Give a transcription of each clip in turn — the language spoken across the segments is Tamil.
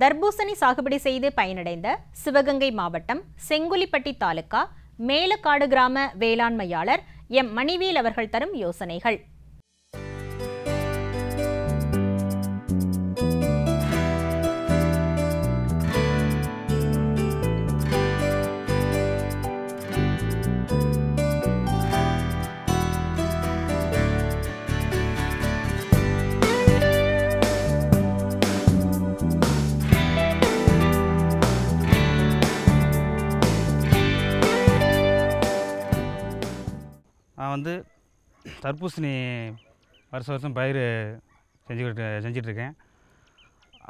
தர்பூசணி சாகுபடி செய்து பயனடைந்த சிவகங்கை மாவட்டம் செங்குலிப்பட்டி தாலுக்கா மேலக்காடு கிராம வேளாண்மையாளர் எம் மணிவேல் அவர்கள் தரும் யோசனைகள் நான் வந்து தர்பூசணி வருஷம் வருஷம் பயிர் செஞ்சுக்கிட்டு செஞ்சிட்ருக்கேன்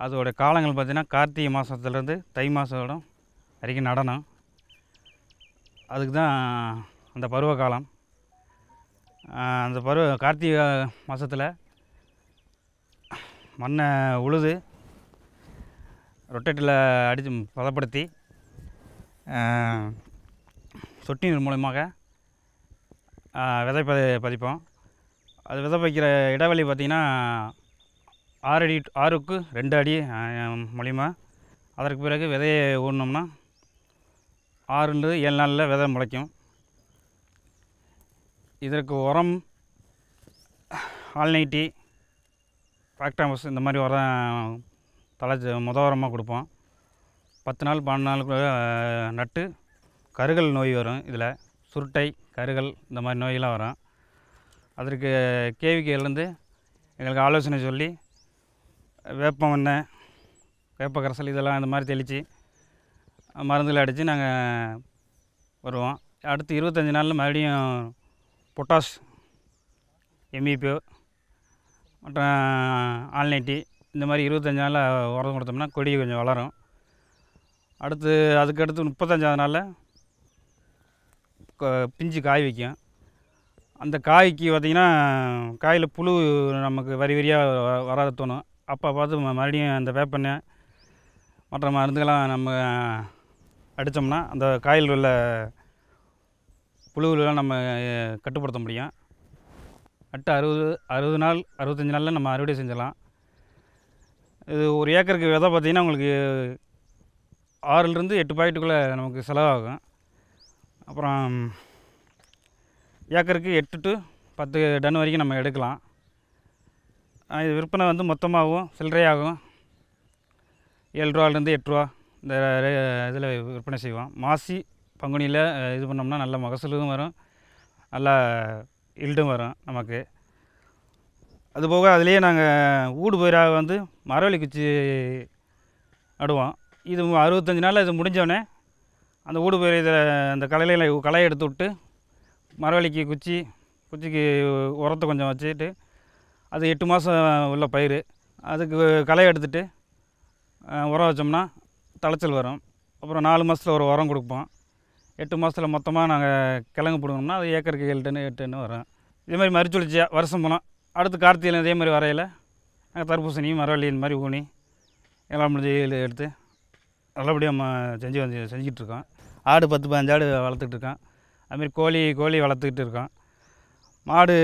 அதோடய காலங்கள் பார்த்திங்கன்னா கார்த்திகை மாதத்துலேருந்து தை மாதத்தோட வரைக்கும் நடனம் அதுக்கு தான் அந்த பருவ காலம் அந்த பருவ கார்த்திகை மாதத்தில் மண்ணை உழுது ரொட்டேட்டில் அடித்து பதப்படுத்தி சொட்டி நீர் மூலயமாக விதை பதி பதிப்போம் அது விதை வைக்கிற இடைவெளி பார்த்திங்கன்னா ஆறு அடி ஆறுக்கு ரெண்டு அடி மூலிமா அதற்கு பிறகு விதையை ஊடினோம்னா ஆறுன்றது ஏழு நாளில் விதை முளைக்கும் இதற்கு உரம் ஆல்நைட்டி ஃபேக்டாமஸ் இந்த மாதிரி உரம் தலை முத உரமாக கொடுப்போம் பத்து நாள் பன்னெண்டு நாளுக்குள்ள நட்டு கருகல் நோய் வரும் இதில் சுருட்டை கருகள் இந்த மாதிரி நோயெல்லாம் வரும் அதற்கு கேவிக்கையிலேருந்து எங்களுக்கு ஆலோசனை சொல்லி வேப்பம் எண்ணெய் வேப்ப இதெல்லாம் இந்த மாதிரி தெளித்து மருந்துகள் அடித்து நாங்கள் வருவோம் அடுத்து இருபத்தஞ்சி நாளில் மறுபடியும் பொட்டாஷ் எம்இபிஓ e மற்றும் ஆல்நைட்டி இந்த மாதிரி இருபத்தஞ்சி நாளில் உரம் கொடுத்தோம்னா கொடி கொஞ்சம் வளரும் அடுத்து அதுக்கடுத்து முப்பத்தஞ்சாவது நாளில் பிஞ்சு காய் வைக்கும் அந்த காய்க்கு பார்த்திங்கன்னா காயில் புழு நமக்கு வரி வரியாக வராத தோணும் அப்போ பார்த்து மறுபடியும் அந்த வேப்பெண்ணெய் மற்ற மருந்துகள்லாம் நம்ம அடித்தோம்னா அந்த காயில் உள்ள புழுவிலாம் நம்ம கட்டுப்படுத்த முடியும் அட்டு அறுபது அறுபது நாள் அறுபத்தஞ்சி நாளில் நம்ம அறுவடை செஞ்சிடலாம் இது ஒரு ஏக்கருக்கு விதை பார்த்திங்கன்னா உங்களுக்கு ஆறுலேருந்து எட்டு பாக்கெட்டுக்குள்ளே நமக்கு செலவாகும் அப்புறம் ஏக்கருக்கு எட்டு டு பத்து டன் வரைக்கும் நம்ம எடுக்கலாம் இது விற்பனை வந்து மொத்தமாகவும் சில்லறையாகும் ஏழு ரூபாலேருந்து ரூபா இந்த இதில் விற்பனை செய்வோம் மாசி பங்குனியில் இது பண்ணோம்னா நல்ல மகசூலும் வரும் நல்லா இல்டும் வரும் நமக்கு அதுபோக அதுலேயே நாங்கள் ஊடு போயிராக வந்து மரவள்ளி குச்சி நடுவோம் இது அறுபத்தஞ்சி நாளில் இது முடிஞ்சோடனே அந்த ஊடு போய் இதில் அந்த கலையில களையை எடுத்து விட்டு மரவள்ளிக்கு குச்சி குச்சிக்கு உரத்தை கொஞ்சம் வச்சுட்டு அது எட்டு மாதம் உள்ள பயிர் அதுக்கு களை எடுத்துட்டு உரம் வச்சோம்னா தலைச்சல் வரும் அப்புறம் நாலு மாதத்தில் ஒரு உரம் கொடுப்போம் எட்டு மாதத்தில் மொத்தமாக நாங்கள் கிழங்கு பிடுங்கணும்னா அது ஏக்கருக்கு ஏழு டன்னு எட்டு வரும் இதே மாதிரி வருஷம் போனால் அடுத்து கார்த்திகையில் இதே மாதிரி வரையில் நாங்கள் தர்பூசணி மரவள்ளி இந்த மாதிரி ஊனி எல்லாம் முடிஞ்சு எடுத்து நல்லபடியாக செஞ்சு வந்து செஞ்சிகிட்ருக்கோம் ஆடு பத்து பதினஞ்சு ஆடு வளர்த்துக்கிட்டு இருக்கோம் அதுமாரி கோழி கோழி வளர்த்துக்கிட்டு இருக்கோம் மாடு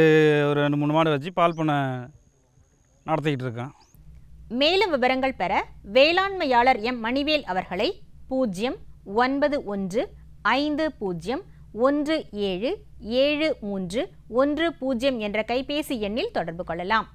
ஒரு ரெண்டு மூணு மாடு வச்சு பால் பண்ணை நடத்திக்கிட்டு இருக்கோம் மேலும் விவரங்கள் பெற வேளாண்மையாளர் எம் மணிவேல் அவர்களை பூஜ்ஜியம் ஒன்பது ஒன்று ஐந்து பூஜ்ஜியம் ஒன்று ஏழு ஏழு மூன்று ஒன்று பூஜ்ஜியம் என்ற கைபேசி எண்ணில் தொடர்பு கொள்ளலாம்